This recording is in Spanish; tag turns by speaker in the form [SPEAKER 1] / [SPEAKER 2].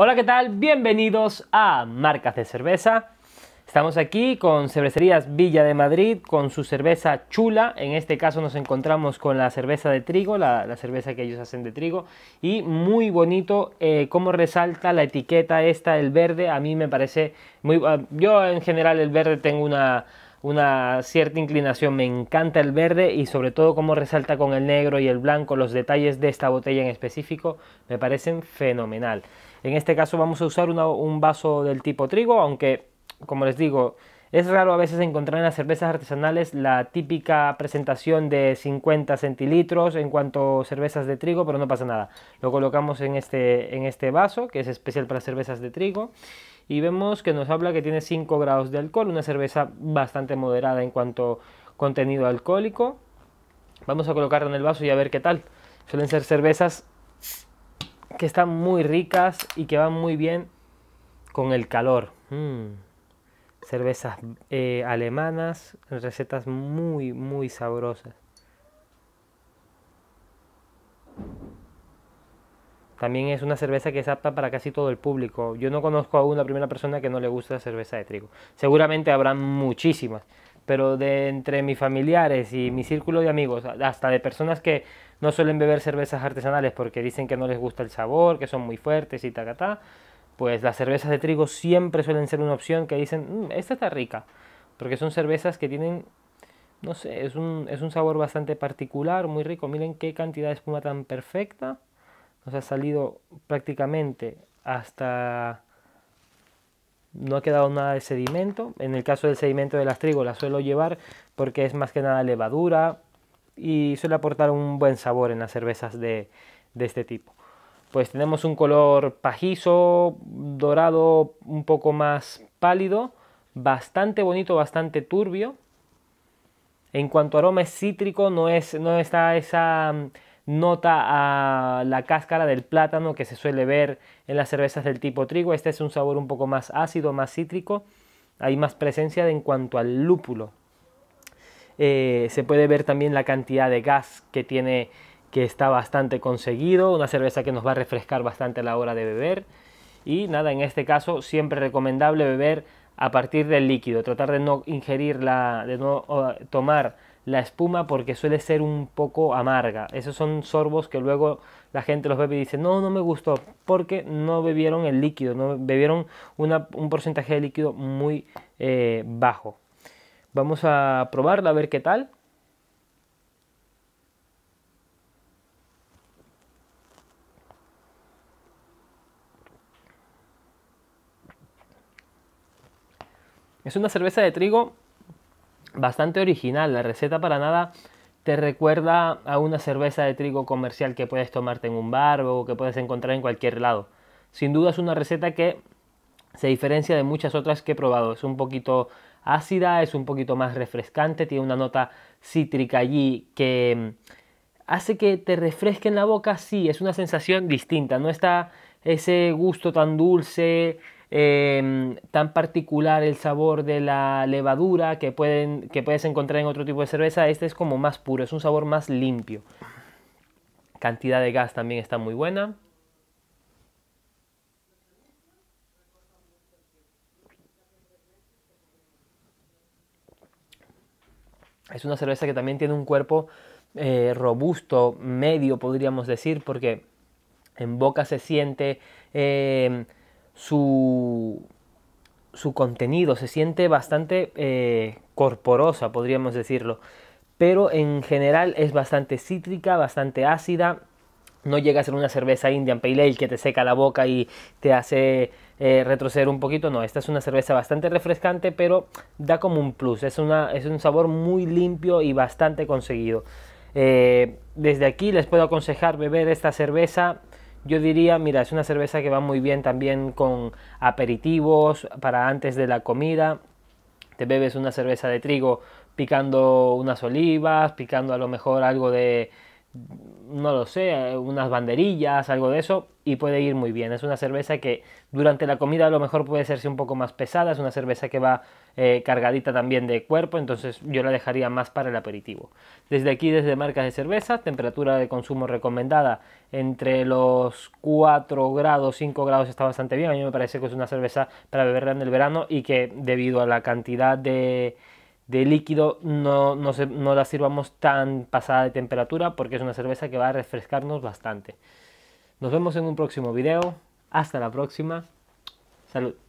[SPEAKER 1] Hola, ¿qué tal? Bienvenidos a Marcas de Cerveza. Estamos aquí con Cervecerías Villa de Madrid, con su cerveza chula. En este caso nos encontramos con la cerveza de trigo, la, cerveza que ellos hacen de trigo. Y muy bonito Como eh, cómo resalta la etiqueta esta, el verde. A mí me parece muy... Ah, yo en general el verde tengo una una cierta inclinación. Me encanta el verde y sobre todo como resalta con el negro y el blanco los detalles de esta botella en específico, me parecen fenomenal. En este caso vamos a usar un vaso del tipo trigo, aunque como les digo, es raro a veces encontrar en las cervezas artesanales la típica presentación de 50 centilitros en cuanto a cervezas de trigo, pero no pasa nada. Lo colocamos en este, en este vaso, que es especial para cervezas de trigo y vemos que nos habla que tiene 5 grados de alcohol, una cerveza bastante moderada en cuanto contenido alcohólico. Vamos a colocarla en el vaso y a ver qué tal. Suelen ser cervezas que están muy ricas y que van muy bien con el calor. Mm. Cervezas eh, alemanas, recetas muy, muy sabrosas. También es una cerveza que es apta para casi todo el público. Yo no conozco a una primera persona que no le guste la cerveza de trigo. Seguramente habrá muchísimas, pero de entre mis familiares y mi círculo de amigos, hasta de personas que no suelen beber cervezas artesanales porque dicen que no les gusta el sabor, que son muy fuertes y ta, pues las cervezas de trigo siempre suelen ser una opción que dicen, mm, esta está rica, porque son cervezas que tienen no sé, es un, es un, sabor bastante particular, muy rico. Miren qué cantidad de espuma tan perfecta nos ha salido prácticamente hasta no ha quedado nada de sedimento. En el caso del sedimento de las trigo la suelo llevar porque es más que nada levadura y suele aportar un buen sabor en las cervezas de, este tipo. Pues tenemos un color pajizo, dorado, un poco más pálido, bastante bonito, bastante turbio. En cuanto a aroma es cítrico, no, es, no está esa nota a la cáscara del plátano que se suele ver en las cervezas del tipo trigo. Este es un sabor un poco más ácido, más cítrico. Hay más presencia de, en cuanto al lúpulo. Eh, se puede ver también la cantidad de gas que tiene, que está bastante conseguido. Una cerveza que nos va a refrescar bastante a la hora de beber. Y nada, en este caso siempre recomendable beber a partir del líquido. Tratar de no ingerir, de no tomar la espuma porque suele ser un poco amarga. Esos son sorbos que luego la gente los bebe y dice, no, no me gustó, porque no bebieron el líquido, no bebieron un porcentaje de líquido muy eh, bajo. Vamos a probarla a ver qué tal. Es una cerveza de trigo bastante original. La receta para nada te recuerda a una cerveza de trigo comercial que puedes tomarte en un bar o que puedes encontrar en cualquier lado. Sin duda es una receta que se diferencia de muchas otras que he probado. Es un poquito ácida, es un poquito más refrescante, tiene una nota cítrica allí que mm, hace que te refresque en la boca. Sí, es una sensación distinta, no está ese gusto tan dulce Em, tan particular el sabor de la levadura que, pueden, que puedes encontrar en otro tipo de cerveza. Este es como más puro, es un sabor más limpio. Cantidad de gas también está muy buena. Es una cerveza que también tiene un cuerpo eh, robusto, medio podríamos decir, porque en boca se siente em, su, contenido, se siente bastante eh, corporosa, podríamos decirlo. Pero en general es bastante cítrica, bastante ácida. No llega a ser una cerveza Indian Pale Ale que te seca la boca y te hace eh, retroceder un poquito. No, esta es una cerveza bastante refrescante, pero da como un plus. Es, una, es un sabor muy limpio y bastante conseguido. Eh, desde aquí les puedo aconsejar beber esta cerveza yo diría, mira, es una cerveza que va muy bien también con aperitivos, para antes de la comida. Te bebes una cerveza de trigo picando unas olivas, picando a lo mejor algo de, no lo sé, unas banderillas, algo de eso, y puede ir muy bien. Es una cerveza que durante la comida a lo mejor puede hacerse un poco más pesada, es una cerveza que va eh, cargadita también de cuerpo, entonces yo la dejaría más para el aperitivo. Desde aquí, desde marcas de cerveza, temperatura de consumo recomendada entre los 4 grados, 5 grados está bastante bien. A mí me parece que es una cerveza para beberla en el verano y que debido a la cantidad de de líquido no, no, la sirvamos tan pasada de temperatura porque es una cerveza que va a refrescarnos bastante. Nos vemos en un próximo video. Hasta la próxima. Salud.